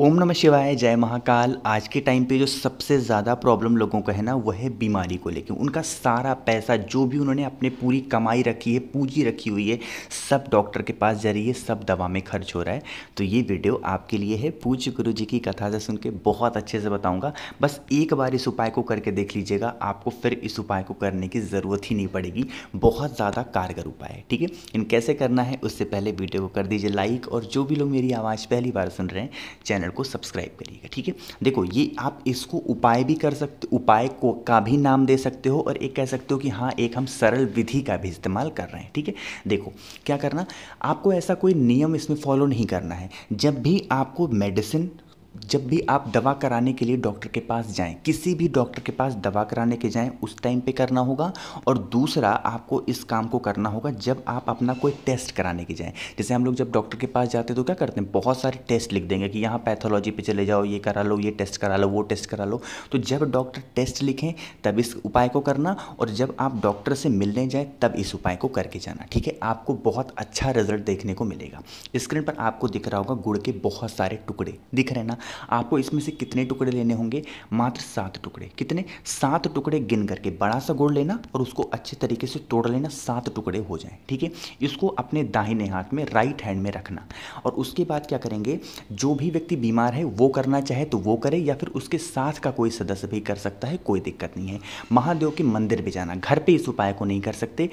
ओम नमः शिवाय जय महाकाल आज के टाइम पे जो सबसे ज़्यादा प्रॉब्लम लोगों का है ना वह है बीमारी को लेकर उनका सारा पैसा जो भी उन्होंने अपने पूरी कमाई रखी है पूंजी रखी हुई है सब डॉक्टर के पास जा रही है सब दवा में खर्च हो रहा है तो ये वीडियो आपके लिए है पूज्य गुरु जी की कथा से सुन के बहुत अच्छे से बताऊँगा बस एक बार इस उपाय को करके देख लीजिएगा आपको फिर इस उपाय को करने की ज़रूरत ही नहीं पड़ेगी बहुत ज़्यादा कारगर उपाय है ठीक है इन कैसे करना है उससे पहले वीडियो को कर दीजिए लाइक और जो भी लोग मेरी आवाज़ पहली बार सुन रहे हैं चैनल चैनल को सब्सक्राइब करिएगा ठीक है देखो ये आप इसको उपाय भी कर सकते उपाय को का भी नाम दे सकते हो और एक कह सकते हो कि हाँ एक हम सरल विधि का भी इस्तेमाल कर रहे हैं ठीक है देखो क्या करना आपको ऐसा कोई नियम इसमें फॉलो नहीं करना है जब भी आपको मेडिसिन जब भी आप दवा कराने के लिए डॉक्टर के पास जाएं किसी भी डॉक्टर के पास दवा कराने के जाएं उस टाइम पे करना होगा और दूसरा आपको इस काम को करना होगा जब आप अपना कोई टेस्ट कराने के जाएं जैसे हम लोग जब डॉक्टर के पास जाते हैं तो क्या करते हैं बहुत सारे टेस्ट लिख देंगे कि यहाँ पैथोलॉजी पे चले जाओ ये करा लो ये टेस्ट करा लो वो टेस्ट करा लो तो जब डॉक्टर टेस्ट लिखें तब इस उपाय को करना और जब आप डॉक्टर से मिलने जाएँ तब इस उपाय को करके जाना ठीक है आपको बहुत अच्छा रिजल्ट देखने को मिलेगा स्क्रीन पर आपको दिख रहा होगा गुड़ के बहुत सारे टुकड़े दिख रहे ना आपको इसमें से कितने टुकड़े लेने होंगे मात्र सात टुकड़े कितने सात टुकड़े गिन करके बड़ा सा गुड़ लेना और उसको अच्छे तरीके से तोड़ लेना सात टुकड़े हो जाए ठीक है इसको अपने दाहिने हाथ में राइट हैंड में रखना और उसके बाद क्या करेंगे जो भी व्यक्ति बीमार है वो करना चाहे तो वो करे या फिर उसके साथ का कोई सदस्य भी कर सकता है कोई दिक्कत नहीं है महादेव के मंदिर भी जाना घर पर इस उपाय को नहीं कर सकते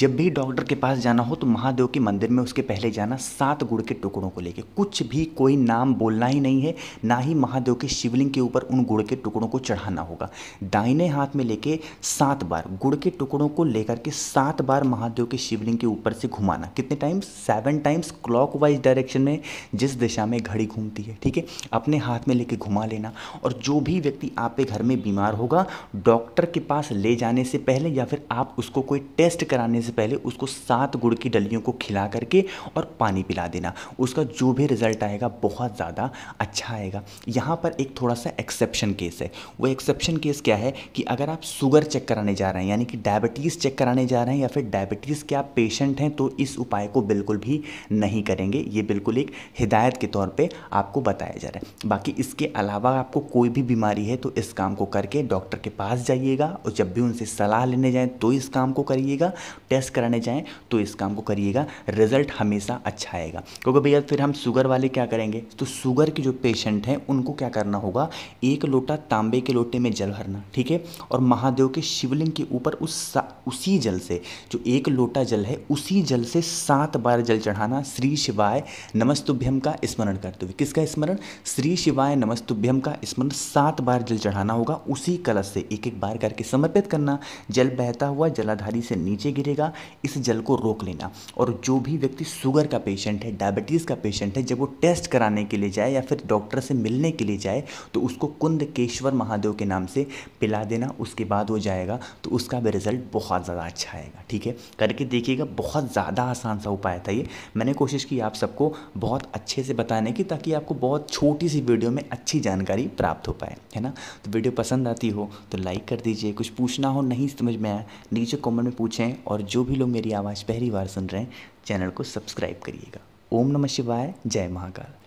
जब भी डॉक्टर के पास जाना हो तो महादेव के मंदिर में उसके पहले जाना सात गुड़ के टुकड़ों को लेके कुछ भी कोई नाम बोलना ही नहीं है ना ही महादेव के शिवलिंग के ऊपर उन गुड़ के टुकड़ों को चढ़ाना होगा दाहिने हाथ में लेके सात बार गुड़ के टुकड़ों को लेकर के सात बार महादेव के शिवलिंग के ऊपर से घुमाना कितने times seven times clock direction में जिस दिशा में घड़ी घूमती है ठीक है अपने हाथ में लेके घुमा लेना और जो भी व्यक्ति आपके घर में बीमार होगा डॉक्टर के पास ले जाने से पहले या फिर आप उसको कोई टेस्ट कराने से पहले उसको सात गुड़ की डलियों को खिला करके और पानी पिला देना उसका जो भी रिजल्ट आएगा बहुत ज़्यादा अच्छा आएगा आएगा यहाँ पर एक थोड़ा सा एक्सेप्शन केस है वो एक्सेप्शन केस क्या है कि अगर आप शुगर चेक कराने जा रहे हैं यानी कि डायबिटीज़ चेक कराने जा रहे हैं या फिर डायबिटीज़ के आप पेशेंट हैं तो इस उपाय को बिल्कुल भी नहीं करेंगे ये बिल्कुल एक हिदायत के तौर पर आपको बताया जा रहा है बाकी इसके अलावा आपको कोई भी बीमारी है तो इस काम को करके डॉक्टर के पास जाइएगा और जब भी उनसे सलाह लेने जाएँ तो इस काम को करिएगा टेस्ट कराने जाएँ तो इस काम को करिएगा रिजल्ट हमेशा अच्छा आएगा क्योंकि भैया फिर हम शुगर वाले क्या करेंगे तो शुगर के जो पेशेंट पेशेंट हैं उनको क्या करना होगा एक लोटा तांबे के लोटे में जल भरना ठीक है और महादेव के शिवलिंग के ऊपर उस उसी जल से जो एक लोटा जल है उसी जल से सात बार जल चढ़ाना श्री शिवाय नमस्तुभ्यम का स्मरण करते हुए किसका स्मरण श्री शिवाय नमस्तुभ्यम का स्मरण सात बार जल चढ़ाना होगा उसी कलश से एक एक बार करके समर्पित करना जल बहता हुआ जलाधारी से नीचे गिरेगा इस जल को रोक लेना और जो भी व्यक्ति शुगर का पेशेंट है डायबिटीज़ का पेशेंट है जब वो टेस्ट कराने के लिए जाए या फिर डॉक्टर से मिलने के लिए जाए तो उसको कुंद केश्वर महादेव के नाम से पिला देना उसके बाद वो जाएगा तो उसका भी रिज़ल्ट बहुत ज़्यादा अच्छा आएगा ठीक है करके देखिएगा बहुत ज़्यादा आसान सा उपाय था ये मैंने कोशिश की आप सबको बहुत अच्छे से बताने की ताकि आपको बहुत छोटी सी वीडियो में अच्छी जानकारी प्राप्त हो पाए है ना तो वीडियो पसंद आती हो तो लाइक कर दीजिए कुछ पूछना हो नहीं समझ में आया नीचे कॉमेंट में पूछें और जो भी लोग मेरी आवाज़ पहली बार सुन रहे हैं चैनल को सब्सक्राइब करिएगा ओम नमः शिवाय जय महाकाल